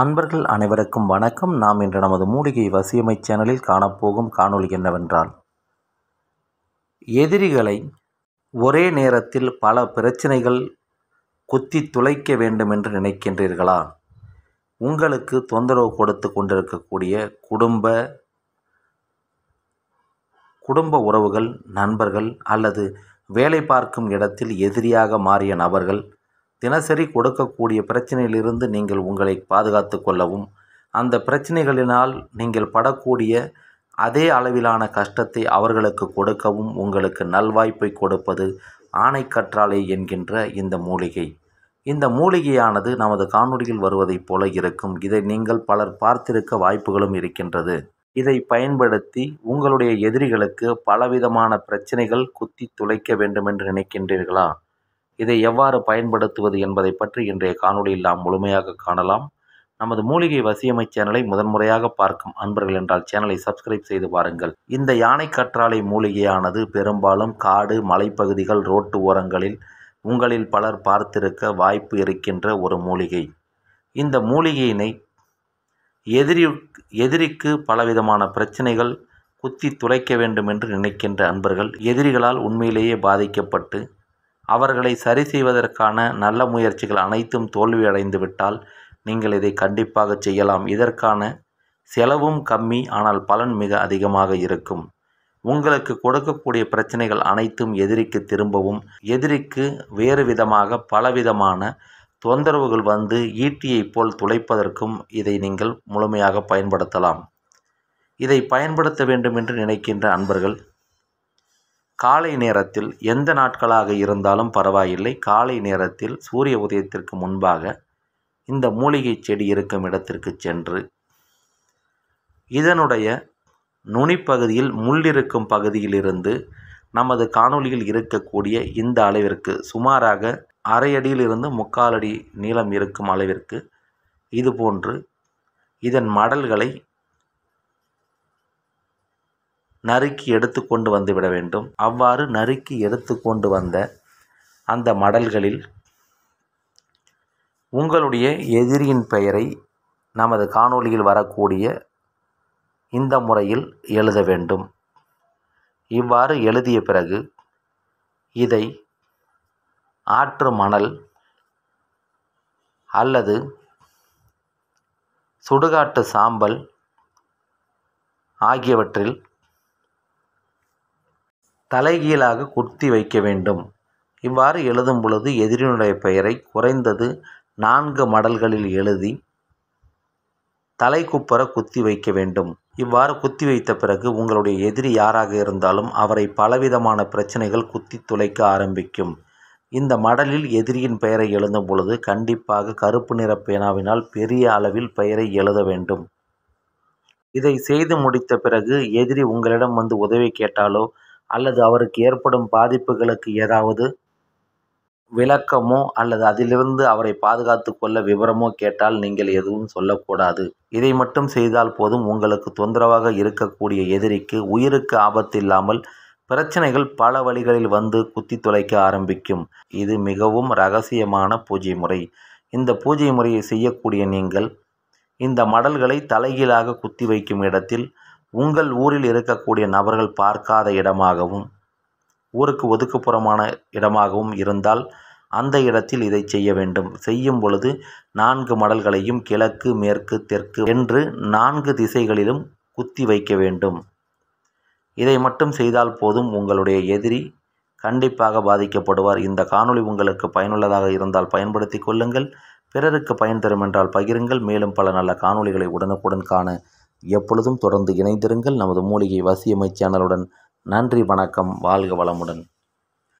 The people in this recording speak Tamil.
அன்பர்கள் அனைவருக்கும் வணக்கம் நாம் இன்று நமது மூலிகை வசியமை சேனலில் காணப்போகும் காணொலி என்னவென்றால் எதிரிகளை ஒரே நேரத்தில் பல பிரச்சனைகள் குத்தி துளைக்க வேண்டும் என்று நினைக்கின்றீர்களா உங்களுக்கு தொந்தரவு கொடுத்து கொண்டிருக்கக்கூடிய குடும்ப குடும்ப உறவுகள் நண்பர்கள் அல்லது வேலை பார்க்கும் இடத்தில் எதிரியாக மாறிய நபர்கள் தினசரி கொடுக்கக்கூடிய பிரச்சனையிலிருந்து நீங்கள் உங்களை பாதுகாத்து கொள்ளவும் அந்த பிரச்சனைகளினால் நீங்கள் படக்கூடிய அதே அளவிலான கஷ்டத்தை அவர்களுக்கு கொடுக்கவும் உங்களுக்கு நல்வாய்ப்பை கொடுப்பது ஆணைக்கற்றாழை என்கின்ற இந்த மூலிகை இந்த மூலிகையானது நமது காணொலியில் வருவதைப் போல இருக்கும் இதை நீங்கள் பலர் பார்த்திருக்க வாய்ப்புகளும் இருக்கின்றது இதை பயன்படுத்தி உங்களுடைய எதிரிகளுக்கு பலவிதமான பிரச்சனைகள் குத்தி துளைக்க வேண்டுமென்று நினைக்கின்றீர்களா இதை எவ்வாறு பயன்படுத்துவது என்பதை பற்றி இன்றைய காணொலியில் நாம் முழுமையாக காணலாம் நமது மூலிகை வசியமை சேனலை முதன்முறையாக பார்க்கும் அன்பர்கள் என்றால் சேனலை சப்ஸ்கிரைப் செய்து பாருங்கள் இந்த யானை கற்றாழை மூலிகையானது பெரும்பாலும் காடு மலைப்பகுதிகள் ரோட்டு ஓரங்களில் உங்களில் பலர் பார்த்திருக்க வாய்ப்பு இருக்கின்ற ஒரு மூலிகை இந்த மூலிகையினை எதிரி எதிரிக்கு பலவிதமான பிரச்சனைகள் குத்தி துளைக்க வேண்டும் என்று நினைக்கின்ற அன்பர்கள் எதிரிகளால் உண்மையிலேயே பாதிக்கப்பட்டு அவர்களை சரி செய்வதற்கான நல்ல முயற்சிகள் அனைத்தும் தோல்வியடைந்துவிட்டால் நீங்கள் இதை கண்டிப்பாக செய்யலாம் இதற்கான செலவும் கம்மி ஆனால் பலன் மிக அதிகமாக இருக்கும் உங்களுக்கு கொடுக்கக்கூடிய பிரச்சனைகள் அனைத்தும் எதிரிக்கு திரும்பவும் எதிரிக்கு வேறு விதமாக பலவிதமான தொந்தரவுகள் வந்து ஈட்டியைப் போல் துளைப்பதற்கும் இதை நீங்கள் முழுமையாக பயன்படுத்தலாம் இதை பயன்படுத்த வேண்டும் என்று நினைக்கின்ற அன்பர்கள் காலை நேரத்தில் எந்த நாட்களாக இருந்தாலும் பரவாயில்லை காலை நேரத்தில் சூரிய உதயத்திற்கு முன்பாக இந்த மூலிகை செடி இருக்கும் இடத்திற்கு சென்று இதனுடைய நுனிப்பகுதியில் முள்ளிருக்கும் பகுதியிலிருந்து நமது காணொலியில் இருக்கக்கூடிய இந்த அளவிற்கு சுமாராக அரை அடியிலிருந்து முக்கால் அடி நீளம் இருக்கும் அளவிற்கு இது போன்று இதன் மடல்களை நறுக்கி எடுத்து கொண்டு வந்து விட வேண்டும் அவ்வாறு நறுக்கி எடுத்து கொண்டு வந்த அந்த மடல்களில் உங்களுடைய எதிரியின் பெயரை நமது காணொளியில் வரக்கூடிய இந்த முறையில் எழுத வேண்டும் இவ்வாறு எழுதிய பிறகு இதை ஆற்று மணல் அல்லது சுடுகாட்டு சாம்பல் ஆகியவற்றில் தலைகீழாக குத்தி வைக்க வேண்டும் இவ்வாறு எழுதும் பொழுது எதிரினுடைய பெயரை குறைந்தது நான்கு மடல்களில் எழுதி குப்பர குத்தி வைக்க வேண்டும் இவ்வாறு குத்தி வைத்த பிறகு உங்களுடைய எதிரி யாராக இருந்தாலும் அவரை பலவிதமான பிரச்சனைகள் குத்தி துளைக்க ஆரம்பிக்கும் இந்த மடலில் எதிரியின் பெயரை எழுதும் பொழுது கண்டிப்பாக கருப்பு நிற பேனாவினால் பெரிய அளவில் பெயரை எழுத வேண்டும் இதை செய்து முடித்த பிறகு எதிரி உங்களிடம் வந்து உதவி கேட்டாலோ அல்லது அவருக்கு ஏற்படும் பாதிப்புகளுக்கு ஏதாவது விளக்கமோ அல்லது அதிலிருந்து அவரை பாதுகாத்து கொள்ள விவரமோ கேட்டால் நீங்கள் எதுவும் சொல்லக்கூடாது இதை மட்டும் செய்தால் போதும் உங்களுக்கு தொந்தரவாக இருக்கக்கூடிய எதிரிக்கு உயிருக்கு ஆபத்தில்லாமல் பிரச்சனைகள் பல வழிகளில் வந்து குத்தி தொலைக்க ஆரம்பிக்கும் இது மிகவும் ரகசியமான பூஜை முறை இந்த பூஜை முறையை செய்யக்கூடிய நீங்கள் இந்த மடல்களை தலைகீழாக குத்தி வைக்கும் இடத்தில் உங்கள் ஊரில் இருக்கக்கூடிய நபர்கள் பார்க்காத இடமாகவும் ஊருக்கு ஒதுக்குப்புறமான இடமாகவும் இருந்தால் அந்த இடத்தில் இதை செய்ய வேண்டும் செய்யும் பொழுது நான்கு மடல்களையும் கிழக்கு மேற்கு தெற்கு என்று நான்கு திசைகளிலும் குத்தி வைக்க வேண்டும் இதை மட்டும் செய்தால் போதும் உங்களுடைய எதிரி கண்டிப்பாக பாதிக்கப்படுவார் இந்த காணொளி உங்களுக்கு பயனுள்ளதாக இருந்தால் பயன்படுத்தி கொள்ளுங்கள் பிறருக்கு பயன் தரும் என்றால் பகிருங்கள் மேலும் பல நல்ல காணொளிகளை உடனுக்குடன் காண எப்பொழுதும் தொடர்ந்து இணைந்திருங்கள் நமது மூலிகை வசியமை சேனலுடன் நன்றி வணக்கம் வாழ்க வளமுடன்